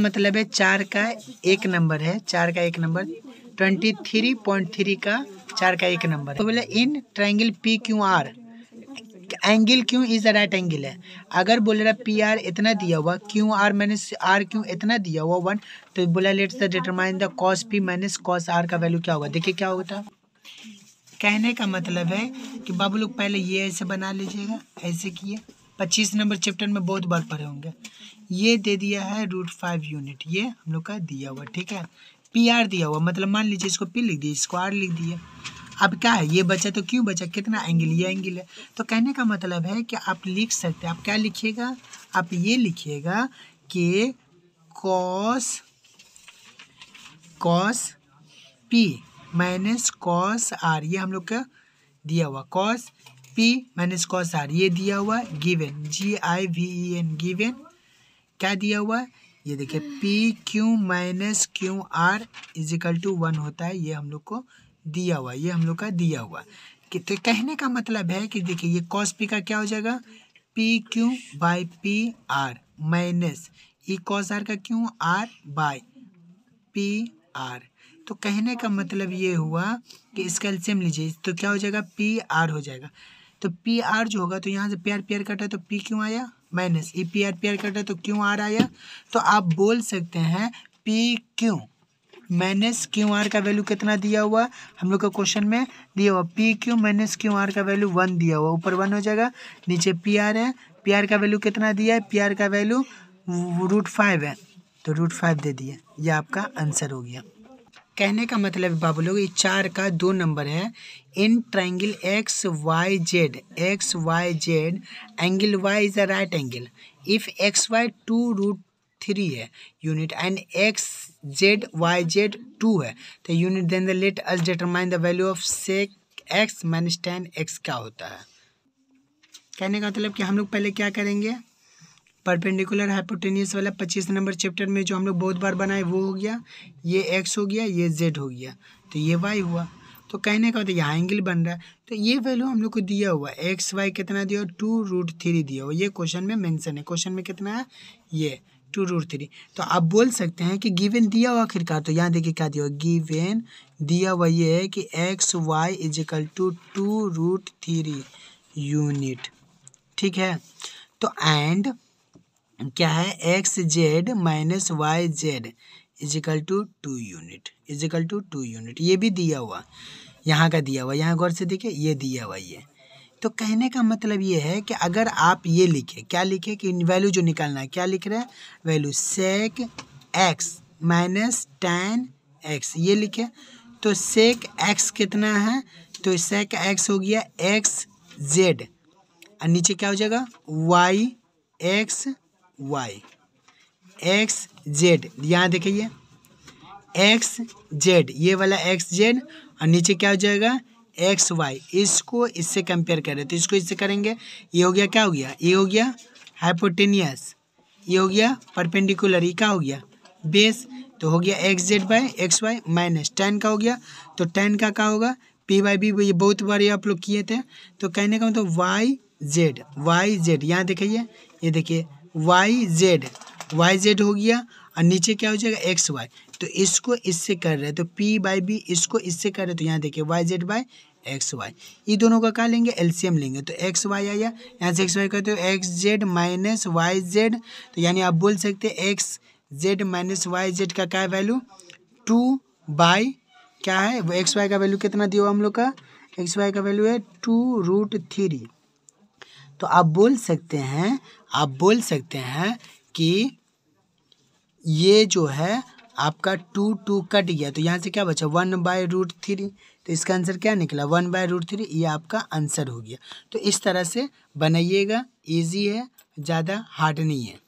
मतलब है चार का एक नंबर है चार का एक number twenty three point three का चार का एक नंबर तो बोले in triangle P Q R angle Q is right angle है अगर बोल रहा पी आर इतना दिया हुआ Q R minus R Q इतना दिया हुआ वन तो बोला let's the determine the cos P minus cos R का वैल्यू क्या होगा देखिए क्या होगा था कहने का मतलब है कि बाबू लोग पहले ये ऐसे बना लीजिएगा ऐसे किए पच्चीस नंबर चैप्टर में बहुत बार पढ़े होंगे ये दे दिया है रूट फाइव यूनिट ये हम लोग का दिया हुआ ठीक है पी आर दिया हुआ मतलब मान लीजिए इसको पी लिख दिए इसको आर लिख दिए अब क्या है ये बचा तो क्यों बचा कितना एंगल ये एंगल है तो कहने का मतलब है कि आप लिख सकते हैं आप क्या लिखिएगा आप ये लिखिएगा कि cos cos P minus cos R ये हम लोग का दिया हुआ cos P minus cos R ये दिया हुआ given G I V N given क्या दिया हुआ है ये देखिए P Q minus Q R is equal to one होता है ये हम लोग को दिया हुआ ये हम लोग का दिया हुआ कि तो कहने का मतलब है कि देखिए ये कॉस पी का क्या हो जाएगा P Q by P R minus E cos R का Q are by P R तो कहने का मतलब ये हुआ कि इसका एल्सियम लीजिए तो क्या हो जाएगा पी आर हो जाएगा तो पी आर जो होगा तो यहाँ से पी आर पी आर कटा तो पी क्यों आया minus E P R P R है तो क्यों आर आया तो आप बोल सकते हैं P Q minus Q R का वैल्यू कितना दिया हुआ हम लोग का क्वेश्चन में दिया हुआ P Q minus Q R का वैल्यू वन दिया हुआ ऊपर वन हो जाएगा नीचे पी आर है पी आर का वैल्यू कितना दिया है पी आर का वैल्यू रूट फाइव है तो रूट फाइव दे दिया यह आपका आंसर हो गया कहने का मतलब बाबू लोग ये चार का दो नंबर है in triangle X Y Z X Y Z angle Y is a right angle if X Y two root three है unit and X Z Y Z two है तो unit then the let us determine the value of sec X minus tan X क्या होता है कहने का मतलब कि हम लोग पहले क्या करेंगे परपेंडिकुलर हाइपोटेनियस वाला पच्चीस नंबर चैप्टर में जो हम लोग बहुत बार बनाए वो हो गया ये एक्स हो गया ये जेड हो गया तो ये वाई हुआ तो कहने का होता मतलब है यहाँ एंगल बन रहा है तो ये वैल्यू हम लोग को दिया हुआ एक्स वाई कितना दिया हुआ टू रूट थ्री दिया हुआ ये क्वेश्चन में मेंशन है क्वेश्चन में कितना है ये टू रूट थ्री तो आप बोल सकते हैं कि गिवन दिया हुआ आखिरकार तो यहाँ देखिए क्या दिया हुआ गिवन दिया हुआ ये है कि X Y is equal to two root three unit ठीक है तो एंड क्या है X Z minus Y Z is equal to two unit is equal to two unit ये भी दिया हुआ यहाँ का दिया हुआ यहाँ गौर से देखिए ये दिया हुआ ये तो कहने का मतलब ये है कि अगर आप ये लिखें क्या लिखें कि वैल्यू जो निकालना है क्या लिख रहे हैं value sec X minus tan X ये लिखे तो सेक एक्स कितना है तो सेक एक्स हो गया एक्स जेड और नीचे क्या हो जाएगा Y X Y X Z यहाँ देखिए एक्स जेड ये वाला एक्स जेड और नीचे क्या हो जाएगा एक्स वाई इसको इससे कंपेयर कर रहे तो इसको इससे करेंगे ये हो गया क्या हो गया ये हो गया हाइपोटेनियस ये हो गया परपेंडिकुलर ये क्या हो गया बेस तो हो गया X Z by X Y minus tan का हो गया तो टेन का क्या होगा पी बाई बी ये बहुत बार ये आप लोग किए थे तो कहने का मतलब वाई जेड वाई जेड यहाँ देखिए ये देखिए वाई जेड वाई जेड हो गया और नीचे क्या हो जाएगा एक्स वाई तो इसको इससे कर रहे हैं तो पी बाई बी इसको इससे कर रहे हैं तो यहाँ देखिए Y Z by X Y ये दोनों का क्या लेंगे एलसीएम लेंगे तो एक्स वाई आया यहाँ से एक्स वाई करते हो X Z minus Y Z तो यानी आप बोल सकते हैं X Z minus Y Z का क्या वैल्यू टू बाई क्या है एक्स वाई का वैल्यू कितना दिया हम लोग का एक्स वाई का वैल्यू है टू रूट थ्री तो आप बोल सकते हैं आप बोल सकते हैं कि ये जो है आपका टू टू कट गया तो यहाँ से क्या बचा वन बाय रूट थ्री तो इसका आंसर क्या निकला वन बाय रूट थ्री ये आपका आंसर हो गया तो इस तरह से बनाइएगा इजी है ज़्यादा हार्ड नहीं है